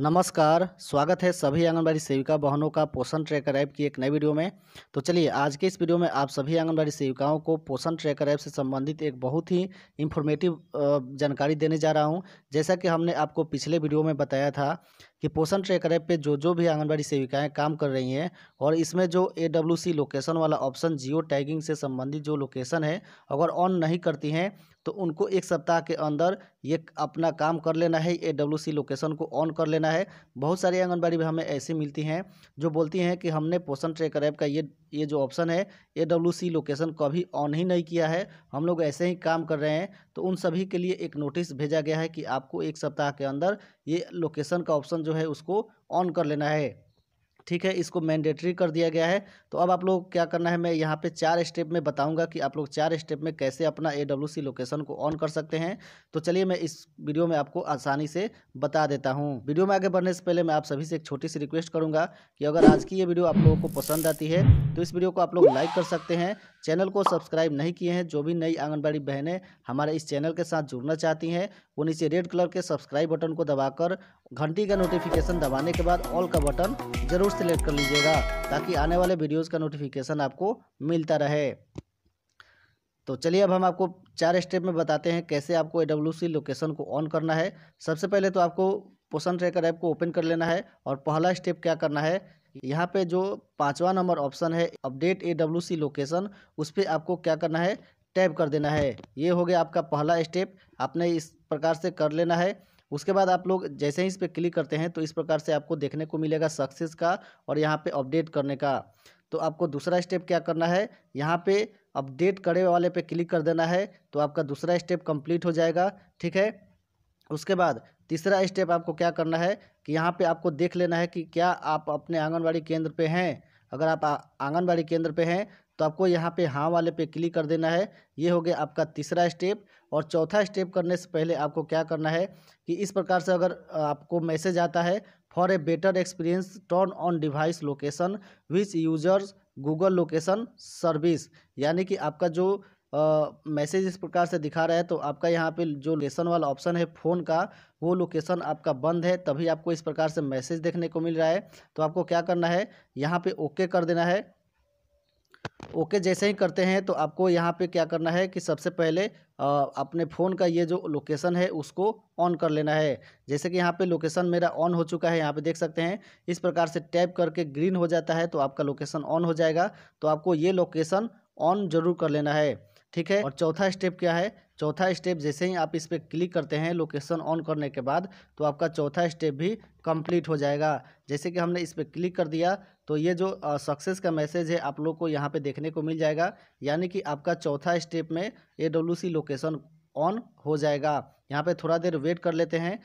नमस्कार स्वागत है सभी आंगनबाड़ी सेविका बहनों का पोषण ट्रैकर ऐप की एक नई वीडियो में तो चलिए आज के इस वीडियो में आप सभी आंगनबाड़ी सेविकाओं को पोषण ट्रैकर ऐप से संबंधित एक बहुत ही इन्फॉर्मेटिव जानकारी देने जा रहा हूं जैसा कि हमने आपको पिछले वीडियो में बताया था कि पोषण ट्रैकर ऐप पे जो जो भी आंगनबाड़ी सेविकाएँ काम कर रही हैं और इसमें जो ए लोकेशन वाला ऑप्शन जियो टैगिंग से संबंधित जो लोकेशन है अगर ऑन नहीं करती हैं तो उनको एक सप्ताह के अंदर ये अपना काम कर लेना है ए डब्ल्यू सी लोकेशन को ऑन कर लेना है बहुत सारी आंगनबाड़ी भी हमें ऐसी मिलती हैं जो बोलती हैं कि हमने पोषण ट्रेकर ऐप का ये ये जो ऑप्शन है ए डब्ल्यू सी लोकेशन कभी ऑन ही नहीं किया है हम लोग ऐसे ही काम कर रहे हैं तो उन सभी के लिए एक नोटिस भेजा गया है कि आपको एक सप्ताह के अंदर ये लोकेशन का ऑप्शन जो है उसको ऑन कर लेना है ठीक है इसको मैंडेटरी कर दिया गया है तो अब आप लोग क्या करना है मैं यहाँ पे चार स्टेप में बताऊंगा कि आप लोग चार स्टेप में कैसे अपना ए लोकेशन को ऑन कर सकते हैं तो चलिए मैं इस वीडियो में आपको आसानी से बता देता हूँ वीडियो में आगे बढ़ने से पहले मैं आप सभी से एक छोटी सी रिक्वेस्ट करूँगा कि अगर आज की ये वीडियो आप लोगों को पसंद आती है तो इस वीडियो को आप लोग लाइक कर सकते हैं चैनल को सब्सक्राइब नहीं किए हैं जो भी नई आंगनबाड़ी बहनें हमारे इस चैनल के साथ जुड़ना चाहती हैं वो नीचे रेड कलर के सब्सक्राइब बटन को दबाकर घंटी का नोटिफिकेशन दबाने के बाद ऑल का बटन जरूर सेलेक्ट कर लीजिएगा ताकि आने वाले वीडियोज़ का नोटिफिकेशन आपको मिलता रहे तो चलिए अब हम आपको चार स्टेप में बताते हैं कैसे आपको ए लोकेशन को ऑन करना है सबसे पहले तो आपको पोषण ट्रैकर ऐप को ओपन कर लेना है और पहला स्टेप क्या करना है यहाँ पे जो पाँचवा नंबर ऑप्शन है update A W C location उस पर आपको क्या करना है टैप कर देना है ये हो गया आपका पहला स्टेप आपने इस प्रकार से कर लेना है उसके बाद आप लोग जैसे ही इस पर क्लिक करते हैं तो इस प्रकार से आपको देखने को मिलेगा सक्सेस का और यहाँ पे अपडेट करने का तो आपको दूसरा स्टेप क्या करना है यहाँ पे अपडेट करे वाले पे क्लिक कर देना है तो आपका दूसरा स्टेप कंप्लीट हो जाएगा ठीक है उसके बाद तीसरा स्टेप आपको क्या करना है कि यहाँ पर आपको देख लेना है कि क्या आप अपने आंगनबाड़ी केंद्र पर हैं अगर आप आंगनबाड़ी केंद्र पर हैं तो आपको यहाँ पे हाँ वाले पे क्लिक कर देना है ये हो गया आपका तीसरा स्टेप और चौथा स्टेप करने से पहले आपको क्या करना है कि इस प्रकार से अगर आपको मैसेज आता है for a better experience turn on device location which users Google location service यानी कि आपका जो मैसेज इस प्रकार से दिखा रहा है तो आपका यहाँ पे जो लोकेशन वाला ऑप्शन है फ़ोन का वो लोकेशन आपका बंद है तभी आपको इस प्रकार से मैसेज देखने को मिल रहा है तो आपको क्या करना है यहाँ पे ओके कर देना है ओके जैसे ही करते हैं तो आपको यहाँ पे क्या करना है कि सबसे पहले अपने फ़ोन का ये जो लोकेशन है उसको ऑन कर लेना है जैसे कि यहाँ पे लोकेशन मेरा ऑन हो चुका है यहाँ पे देख सकते हैं इस प्रकार से टैप करके ग्रीन हो जाता है तो आपका लोकेशन ऑन हो जाएगा तो आपको ये लोकेशन ऑन जरूर कर लेना है ठीक है और चौथा स्टेप क्या है चौथा स्टेप जैसे ही आप इस पर क्लिक करते हैं लोकेशन ऑन करने के बाद तो आपका चौथा स्टेप भी कंप्लीट हो जाएगा जैसे कि हमने इस पर क्लिक कर दिया तो ये जो सक्सेस का मैसेज है आप लोग को यहाँ पे देखने को मिल जाएगा यानी कि आपका चौथा स्टेप में ए लोकेशन ऑन हो जाएगा यहाँ पर थोड़ा देर वेट कर लेते हैं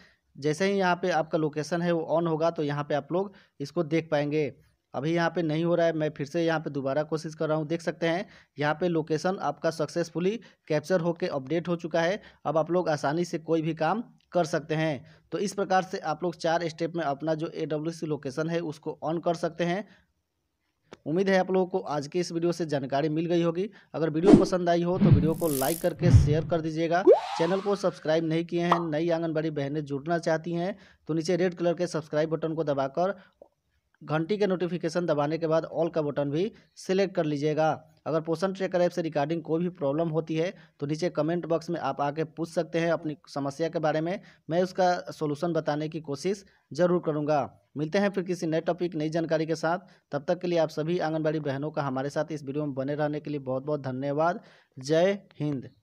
जैसे ही यहाँ पर आपका लोकेशन है वो ऑन होगा तो यहाँ पर आप लोग इसको देख पाएंगे अभी यहाँ पे नहीं हो रहा है मैं फिर से यहाँ पे दोबारा कोशिश कर रहा हूँ देख सकते हैं यहाँ पे लोकेशन आपका सक्सेसफुली कैप्चर होके अपडेट हो चुका है अब आप लोग आसानी से कोई भी काम कर सकते हैं तो इस प्रकार से आप लोग चार स्टेप में अपना जो ए लोकेशन है उसको ऑन कर सकते हैं उम्मीद है आप लोगों को आज की इस वीडियो से जानकारी मिल गई होगी अगर वीडियो पसंद आई हो तो वीडियो को लाइक करके शेयर कर दीजिएगा चैनल को सब्सक्राइब नहीं किए हैं नई आंगनबाड़ी बहनें जुड़ना चाहती हैं तो नीचे रेड कलर के सब्सक्राइब बटन को दबाकर घंटी के नोटिफिकेशन दबाने के बाद ऑल का बटन भी सिलेक्ट कर लीजिएगा अगर पोषण ट्रेकर ऐप से रिगार्डिंग कोई भी प्रॉब्लम होती है तो नीचे कमेंट बॉक्स में आप आके पूछ सकते हैं अपनी समस्या के बारे में मैं उसका सोल्यूशन बताने की कोशिश जरूर करूँगा मिलते हैं फिर किसी नए टॉपिक नई जानकारी के साथ तब तक के लिए आप सभी आंगनबाड़ी बहनों का हमारे साथ इस वीडियो में बने रहने के लिए बहुत बहुत धन्यवाद जय हिंद